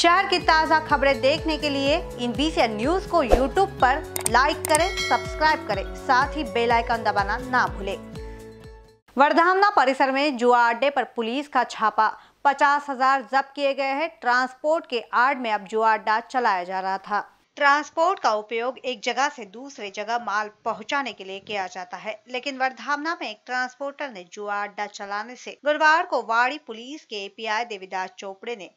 शहर की ताज़ा खबरें देखने के लिए इन बीसी न्यूज को यूट्यूब पर लाइक करें सब्सक्राइब करें साथ ही बेल आइकन दबाना ना भूलें वर्धामना परिसर में जुआ अड्डे पर पुलिस का छापा पचास हजार जब्त किए गए हैं ट्रांसपोर्ट के आड़ में अब जुआ अड्डा चलाया जा रहा था ट्रांसपोर्ट का उपयोग एक जगह से दूसरे जगह माल पहुंचाने के लिए किया जाता है लेकिन वर्धामना में एक ट्रांसपोर्टर ने जुआ अड्डा चलाने से गुरुवार को वाड़ी पुलिस के एपीआई देवीदास चोपड़े ने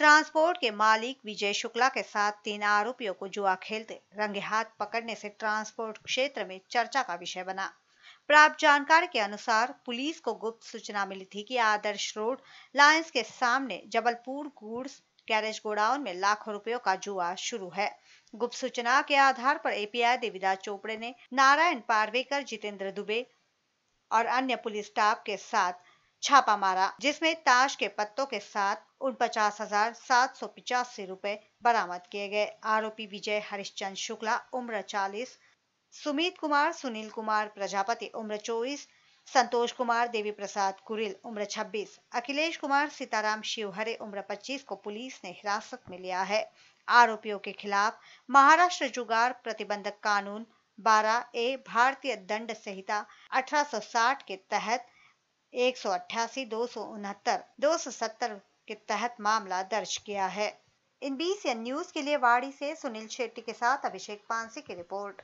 ट्रांसपोर्ट के मालिक विजय शुक्ला के साथ तीन आरोपियों को जुआ खेलते रंगे हाथ पकड़ने से ट्रांसपोर्ट क्षेत्र में चर्चा का विषय बना प्राप्त जानकारी के अनुसार पुलिस को गुप्त सूचना मिली थी कि आदर्श रोड लायंस के सामने जबलपुर गुड्स गैरेज गोडाउन में लाखों रुपयों का जुआ शुरू है गुप्त सूचना के आधार पर एपीआई देवीदास चोपड़े ने नारायण पारवेकर जितेंद्र दुबे और अन्य पुलिस स्टाफ के साथ छापा मारा जिसमें ताश के पत्तों के साथ उन पचास हजार सात सौ पिचासी रूपए बरामद किए गए आरोपी विजय हरिश्चंद शुक्ला उम्र चालीस सुमित कुमार सुनील कुमार प्रजापति उम्र चौबीस संतोष कुमार देवी प्रसाद कुरिल उम्र 26, अखिलेश कुमार सीताराम शिवहरे उम्र 25 को पुलिस ने हिरासत में लिया है आरोपियों के खिलाफ महाराष्ट्र जुगाड़ प्रतिबंधक कानून 12 ए भारतीय दंड संहिता 1860 के तहत एक सौ अट्ठासी दो सौ उनहत्तर दो सौ सत्तर के तहत मामला दर्ज किया है इन बीस न्यूज के लिए वाड़ी से सुनील शेट्टी के साथ अभिषेक पानसी की रिपोर्ट